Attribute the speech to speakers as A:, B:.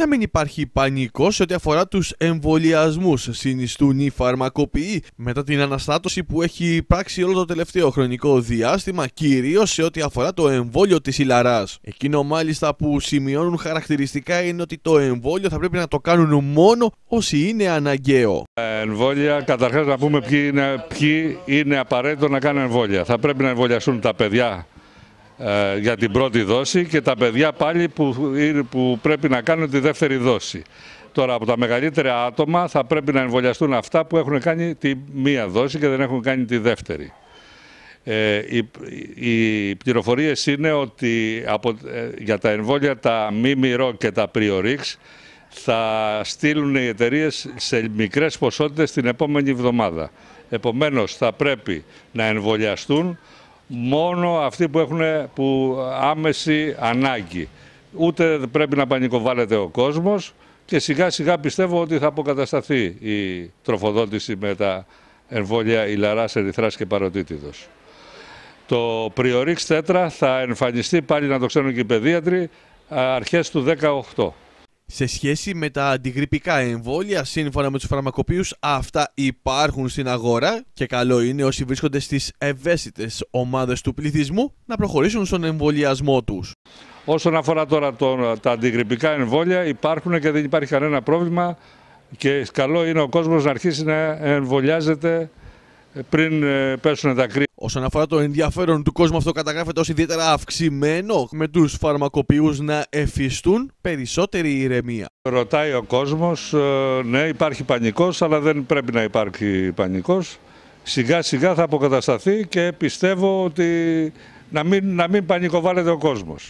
A: να μην υπάρχει πανικό σε ό,τι αφορά τους εμβολιασμούς. Συνιστούν οι φαρμακοποιοί μετά την αναστάτωση που έχει πράξει όλο το τελευταίο χρονικό διάστημα, κυρίως σε ό,τι αφορά το εμβόλιο της Ιλαράς. Εκείνο μάλιστα που σημειώνουν χαρακτηριστικά είναι ότι το εμβόλιο θα πρέπει να το κάνουν μόνο όσοι είναι αναγκαίο. Εμβόλια,
B: καταρχάς να πούμε ποιοι είναι, ποιοι είναι απαραίτητο να κάνουν εμβόλια. Θα πρέπει να εμβολιαστούν τα παιδιά ε, για την πρώτη δόση και τα παιδιά πάλι που, που πρέπει να κάνουν τη δεύτερη δόση. Τώρα από τα μεγαλύτερα άτομα θα πρέπει να εμβολιαστούν αυτά που έχουν κάνει τη μία δόση και δεν έχουν κάνει τη δεύτερη. Ε, οι, οι πληροφορίες είναι ότι από, ε, για τα εμβόλια τα μη και τα πριορίξ θα στείλουν οι εταιρείες σε μικρές ποσότητες την επόμενη εβδομάδα. Επομένως θα πρέπει να εμβολιαστούν μόνο αυτοί που έχουν που άμεση ανάγκη. Ούτε πρέπει να πανικοβάλλεται ο κόσμος και σιγά σιγά πιστεύω ότι θα αποκατασταθεί η τροφοδότηση με τα εμβόλια ηλαράς, ερυθράς και παροτίτιδος. Το Priorix
A: 4 θα εμφανιστεί πάλι να το ξέρουν και οι παιδίατροι αρχές του 18 σε σχέση με τα αντιγρυπικά εμβόλια, σύμφωνα με τους φαρμακοποιούς, αυτά υπάρχουν στην αγορά και καλό είναι όσοι βρίσκονται στις ευαίσθητες ομάδες του πληθυσμού να προχωρήσουν στον εμβολιασμό τους. Όσον αφορά τώρα τα αντιγρυπικά εμβόλια,
B: υπάρχουν και δεν υπάρχει κανένα πρόβλημα και καλό είναι ο κόσμος να αρχίσει να
A: εμβολιάζεται ε, πριν ε, πέσουν τα κρύα. Όσον αφορά το ενδιαφέρον του κόσμου, αυτό καταγράφεται ως ιδιαίτερα αυξημένο, με τους φαρμακοποιούς να εφιστούν περισσότερη ηρεμία.
B: Ρωτάει ο κόσμος, ε, ναι, υπάρχει πανικός, αλλά δεν πρέπει να υπάρχει πανικός. Σιγά σιγά θα αποκατασταθεί και πιστεύω ότι να μην, να μην πανικοβάλλεται ο κόσμος.